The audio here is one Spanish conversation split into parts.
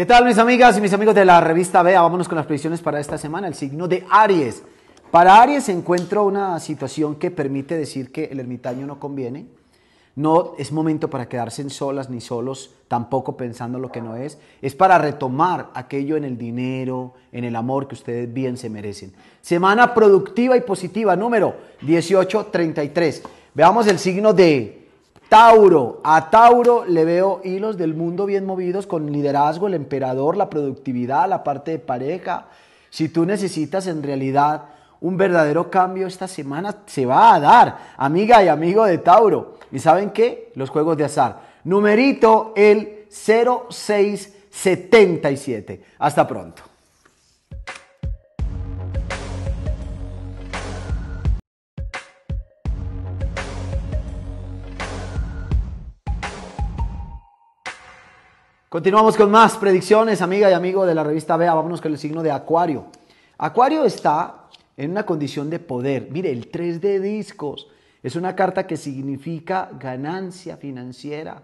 ¿Qué tal mis amigas y mis amigos de la revista Vea? Vámonos con las predicciones para esta semana, el signo de Aries. Para Aries encuentro una situación que permite decir que el ermitaño no conviene. No es momento para quedarse en solas ni solos, tampoco pensando lo que no es. Es para retomar aquello en el dinero, en el amor que ustedes bien se merecen. Semana productiva y positiva, número 1833. Veamos el signo de Tauro, a Tauro le veo hilos del mundo bien movidos con liderazgo, el emperador, la productividad, la parte de pareja. Si tú necesitas en realidad un verdadero cambio esta semana, se va a dar, amiga y amigo de Tauro. ¿Y saben qué? Los juegos de azar. Numerito el 0677. Hasta pronto. Continuamos con más predicciones, amiga y amigo de la revista vea Vámonos con el signo de Acuario. Acuario está en una condición de poder. Mire, el 3 de discos es una carta que significa ganancia financiera.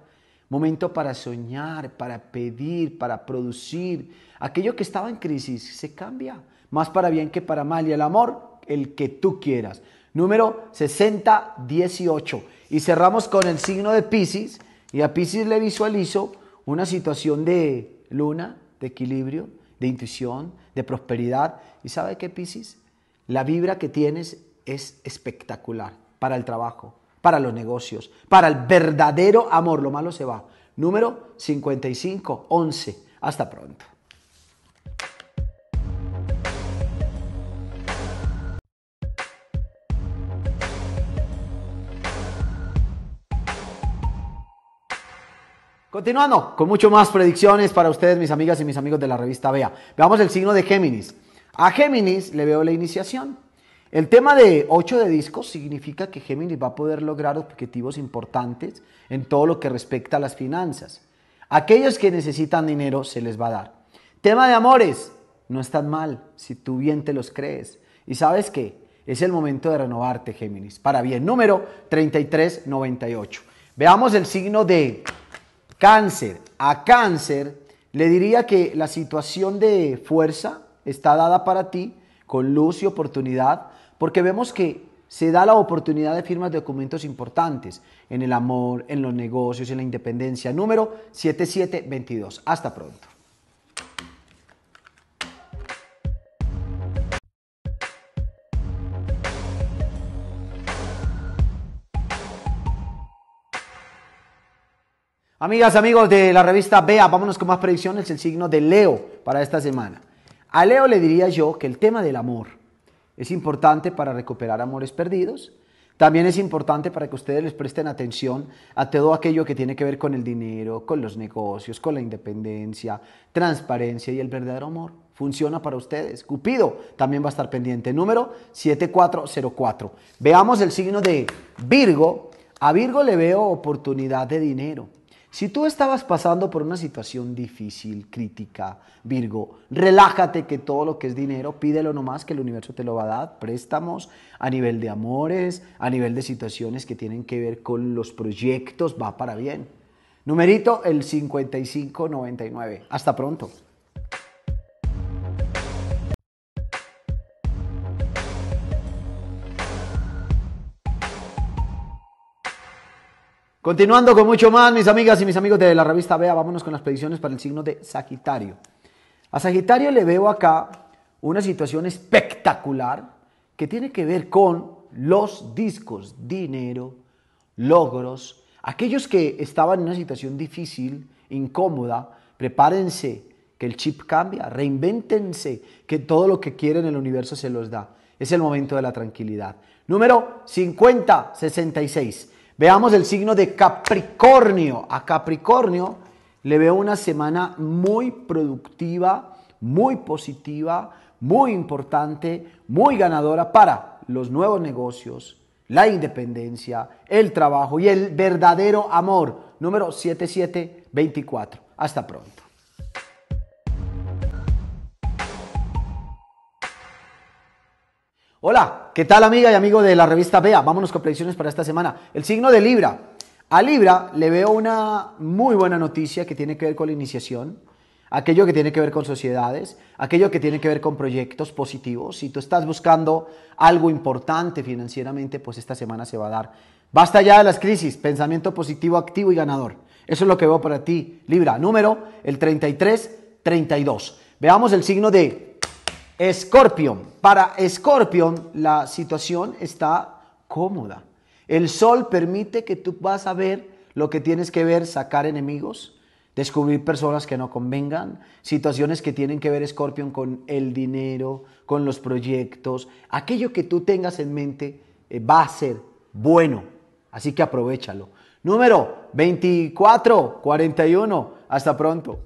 Momento para soñar, para pedir, para producir. Aquello que estaba en crisis se cambia, más para bien que para mal. Y el amor, el que tú quieras. Número 6018. Y cerramos con el signo de Pisces. Y a Pisces le visualizo una situación de luna, de equilibrio, de intuición, de prosperidad. ¿Y sabe qué, Piscis? La vibra que tienes es espectacular para el trabajo, para los negocios, para el verdadero amor. Lo malo se va. Número 55, Hasta pronto. Continuando con mucho más predicciones para ustedes, mis amigas y mis amigos de la revista Bea. Veamos el signo de Géminis. A Géminis le veo la iniciación. El tema de 8 de discos significa que Géminis va a poder lograr objetivos importantes en todo lo que respecta a las finanzas. Aquellos que necesitan dinero se les va a dar. Tema de amores, no están mal si tú bien te los crees. Y sabes qué, es el momento de renovarte, Géminis. Para bien, número 3398. Veamos el signo de cáncer a cáncer, le diría que la situación de fuerza está dada para ti con luz y oportunidad, porque vemos que se da la oportunidad de firmar documentos importantes en el amor, en los negocios, en la independencia. Número 7722. Hasta pronto. Amigas, amigos de la revista Vea, vámonos con más predicciones, el signo de Leo para esta semana. A Leo le diría yo que el tema del amor es importante para recuperar amores perdidos. También es importante para que ustedes les presten atención a todo aquello que tiene que ver con el dinero, con los negocios, con la independencia, transparencia y el verdadero amor. Funciona para ustedes. Cupido también va a estar pendiente. Número 7404. Veamos el signo de Virgo. A Virgo le veo oportunidad de dinero si tú estabas pasando por una situación difícil, crítica, Virgo, relájate que todo lo que es dinero, pídelo nomás que el universo te lo va a dar, préstamos a nivel de amores, a nivel de situaciones que tienen que ver con los proyectos, va para bien. Numerito el 5599. Hasta pronto. Continuando con mucho más, mis amigas y mis amigos de la revista Vea, vámonos con las predicciones para el signo de Sagitario. A Sagitario le veo acá una situación espectacular que tiene que ver con los discos, dinero, logros, aquellos que estaban en una situación difícil, incómoda, prepárense, que el chip cambia, reinvéntense, que todo lo que quieren el universo se los da. Es el momento de la tranquilidad. Número 50, 66. Veamos el signo de Capricornio. A Capricornio le veo una semana muy productiva, muy positiva, muy importante, muy ganadora para los nuevos negocios, la independencia, el trabajo y el verdadero amor. Número 7724. Hasta pronto. Hola. ¿Qué tal amiga y amigo de la revista Vea? Vámonos con predicciones para esta semana. El signo de Libra. A Libra le veo una muy buena noticia que tiene que ver con la iniciación, aquello que tiene que ver con sociedades, aquello que tiene que ver con proyectos positivos. Si tú estás buscando algo importante financieramente, pues esta semana se va a dar. Basta ya de las crisis, pensamiento positivo, activo y ganador. Eso es lo que veo para ti, Libra. Número el 33-32. Veamos el signo de Escorpión. Para Escorpión la situación está cómoda. El sol permite que tú vas a ver lo que tienes que ver, sacar enemigos, descubrir personas que no convengan, situaciones que tienen que ver Escorpión con el dinero, con los proyectos, aquello que tú tengas en mente eh, va a ser bueno, así que aprovechalo. Número 2441, hasta pronto.